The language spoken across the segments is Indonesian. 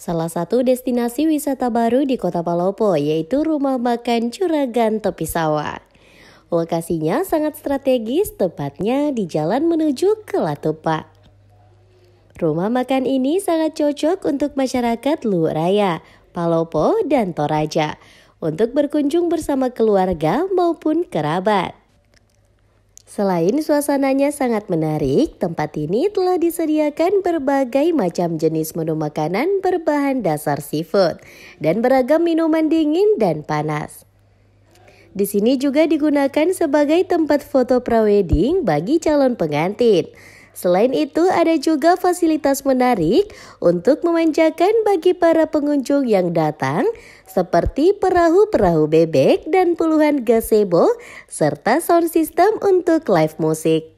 Salah satu destinasi wisata baru di kota Palopo yaitu rumah makan Curagan Tepi Sawah. Lokasinya sangat strategis, tepatnya di jalan menuju ke Latupa. Rumah makan ini sangat cocok untuk masyarakat Luwuk Raya, Palopo, dan Toraja untuk berkunjung bersama keluarga maupun kerabat. Selain suasananya sangat menarik, tempat ini telah disediakan berbagai macam jenis menu makanan berbahan dasar seafood dan beragam minuman dingin dan panas. Di sini juga digunakan sebagai tempat foto prawedding bagi calon pengantin. Selain itu, ada juga fasilitas menarik untuk memanjakan bagi para pengunjung yang datang, seperti perahu-perahu bebek dan puluhan gazebo, serta sound system untuk live musik.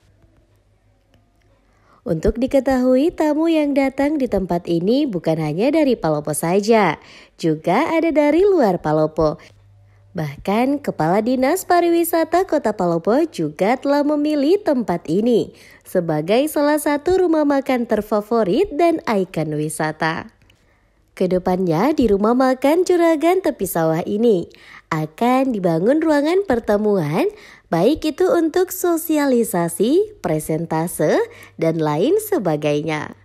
Untuk diketahui, tamu yang datang di tempat ini bukan hanya dari Palopo saja, juga ada dari luar Palopo. Bahkan Kepala Dinas Pariwisata Kota Palopo juga telah memilih tempat ini sebagai salah satu rumah makan terfavorit dan ikon wisata. Kedepannya di rumah makan Juragan Tepi Sawah ini akan dibangun ruangan pertemuan baik itu untuk sosialisasi, presentase, dan lain sebagainya.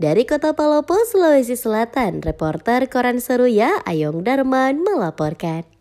Dari Kota Palopo, Sulawesi Selatan, reporter Koran Seruya Ayong Darman melaporkan.